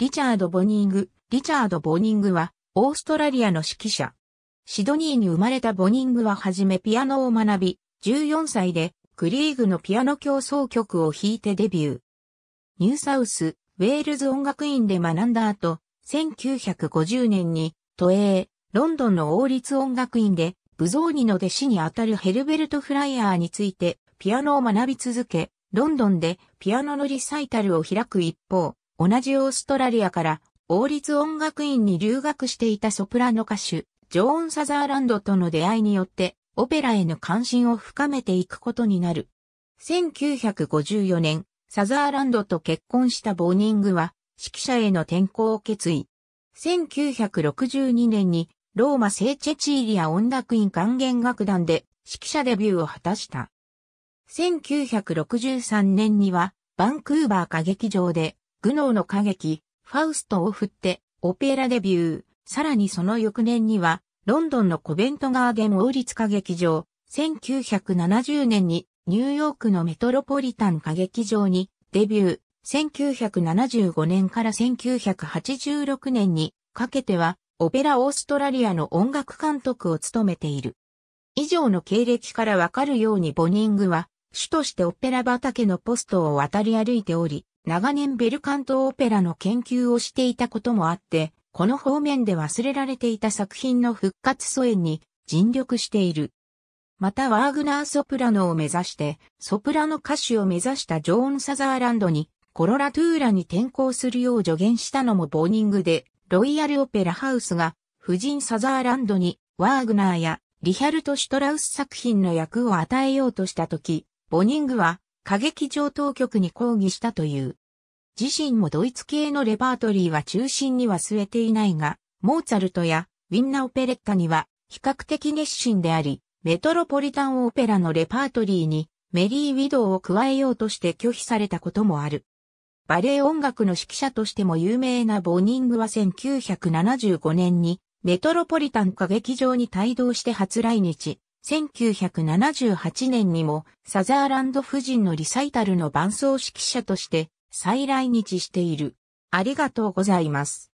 リチャード・ボニング、リチャード・ボニングは、オーストラリアの指揮者。シドニーに生まれたボニングははじめピアノを学び、14歳で、クリーグのピアノ競争曲を弾いてデビュー。ニューサウス、ウェールズ音楽院で学んだ後、1950年に、都営、ロンドンの王立音楽院で、ブゾーニの弟子にあたるヘルベルト・フライヤーについて、ピアノを学び続け、ロンドンでピアノのリサイタルを開く一方、同じオーストラリアから王立音楽院に留学していたソプラノ歌手、ジョーン・サザーランドとの出会いによって、オペラへの関心を深めていくことになる。1954年、サザーランドと結婚したボーニングは、指揮者への転向を決意。1962年に、ローマ聖チェチーリア音楽院管弦楽団で指揮者デビューを果たした。1963年には、バンクーバー歌劇場でグノーの歌劇、ファウストを振って、オペラデビュー。さらにその翌年には、ロンドンのコベントガーデン王立歌劇場、1970年にニューヨークのメトロポリタン歌劇場にデビュー、1975年から1986年にかけては、オペラオーストラリアの音楽監督を務めている。以上の経歴からわかるようにボニングは、主としてオペラ畑のポストを渡り歩いており、長年ベルカントオペラの研究をしていたこともあって、この方面で忘れられていた作品の復活疎遠に尽力している。またワーグナーソプラノを目指して、ソプラノ歌手を目指したジョーン・サザーランドに、コロラトゥーラに転校するよう助言したのもボーニングで、ロイヤルオペラハウスが、夫人サザーランドに、ワーグナーやリヒャルト・シュトラウス作品の役を与えようとしたとき、ボニングは、歌劇場当局に抗議したという。自身もドイツ系のレパートリーは中心に忘れていないが、モーツァルトやウィンナ・オペレッタには比較的熱心であり、メトロポリタン・オペラのレパートリーにメリー・ウィドウを加えようとして拒否されたこともある。バレエ音楽の指揮者としても有名なボーニングは1975年にメトロポリタン歌劇場に帯同して初来日、1978年にもサザーランド夫人のリサイタルの伴奏指揮者として再来日している。ありがとうございます。